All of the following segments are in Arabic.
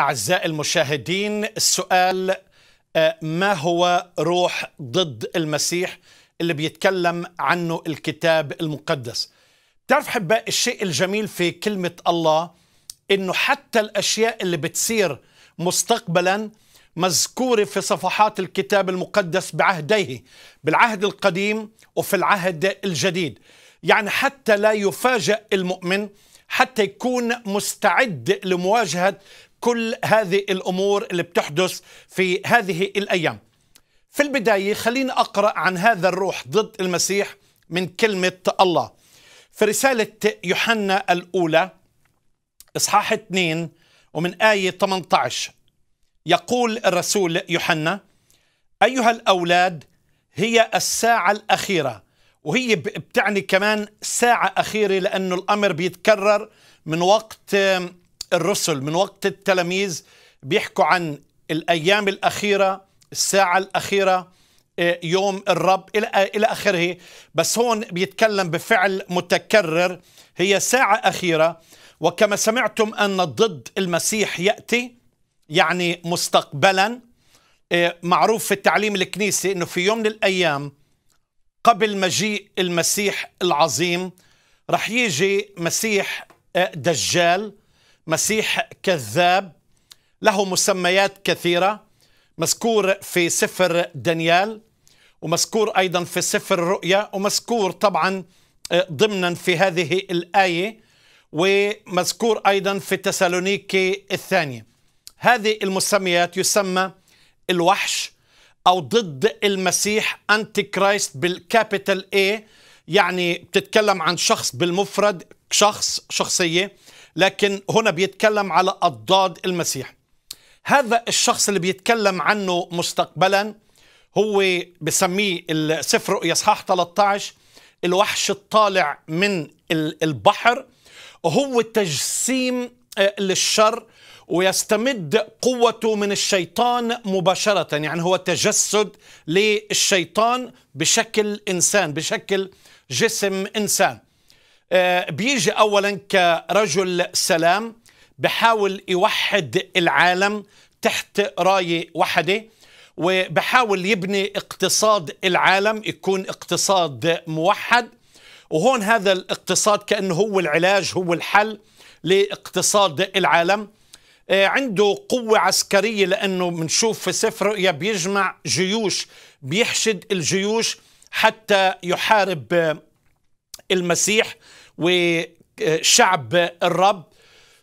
أعزائي المشاهدين السؤال آه، ما هو روح ضد المسيح اللي بيتكلم عنه الكتاب المقدس تعرف حباء الشيء الجميل في كلمة الله إنه حتى الأشياء اللي بتصير مستقبلا مذكورة في صفحات الكتاب المقدس بعهديه بالعهد القديم وفي العهد الجديد يعني حتى لا يفاجأ المؤمن حتى يكون مستعد لمواجهة كل هذه الأمور اللي بتحدث في هذه الأيام في البداية خلينا أقرأ عن هذا الروح ضد المسيح من كلمة الله في رسالة يوحنا الأولى إصحاح 2 ومن آية 18 يقول الرسول يوحنا أيها الأولاد هي الساعة الأخيرة وهي بتعني كمان ساعة أخيرة لأنه الأمر بيتكرر من وقت الرسل من وقت التلاميذ بيحكوا عن الأيام الأخيرة الساعة الأخيرة آه، يوم الرب إلى إلى آخره بس هون بيتكلم بفعل متكرر هي ساعة أخيرة وكما سمعتم أن ضد المسيح يأتي يعني مستقبلا آه، معروف في التعليم الكنيسي أنه في يوم من الأيام قبل مجيء المسيح العظيم رح يجي مسيح آه، دجال مسيح كذاب له مسميات كثيرة مذكور في سفر دانيال ومذكور أيضا في سفر الرؤيا ومذكور طبعا آه، ضمنا في هذه الآية ومذكور أيضا في تسالونيكي الثانية هذه المسميات يسمى الوحش أو ضد المسيح أنتي كرايست بالكابيتال A يعني بتتكلم عن شخص بالمفرد شخص شخصية لكن هنا بيتكلم على أضاد المسيح هذا الشخص اللي بيتكلم عنه مستقبلا هو بسميه السفر يصحاح اصحاح 13 الوحش الطالع من البحر هو تجسيم آه، للشر ويستمد قوته من الشيطان مباشرة يعني هو تجسد للشيطان بشكل إنسان بشكل جسم إنسان آه، بيجي أولا كرجل سلام بحاول يوحد العالم تحت راية وحدة وبحاول يبني اقتصاد العالم يكون اقتصاد موحد وهون هذا الاقتصاد كأنه هو العلاج هو الحل لاقتصاد العالم آه، عنده قوة عسكرية لأنه بنشوف في سفر رؤيا بيجمع جيوش بيحشد الجيوش حتى يحارب آه، المسيح وشعب الرب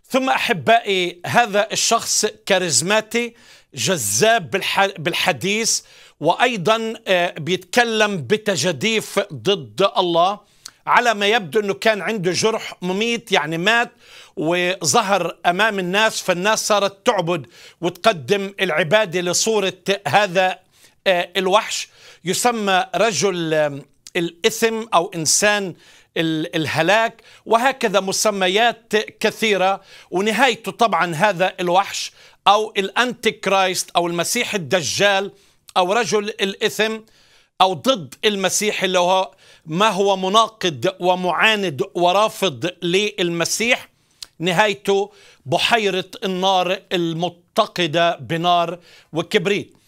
ثم أحبائي هذا الشخص كاريزماتي جذاب بالحديث وأيضا آه، بيتكلم بتجديف ضد الله على ما يبدو أنه كان عنده جرح مميت يعني مات وظهر أمام الناس فالناس صارت تعبد وتقدم العبادة لصورة هذا آه، الوحش يسمى رجل الإثم أو إنسان الهلاك وهكذا مسميات كثيرة ونهايته طبعا هذا الوحش أو الأنتي كرايست أو المسيح الدجال أو رجل الإثم أو ضد المسيح اللي هو ما هو مناقض ومعاند ورافض للمسيح نهايته بحيرة النار المتقدة بنار وكبريت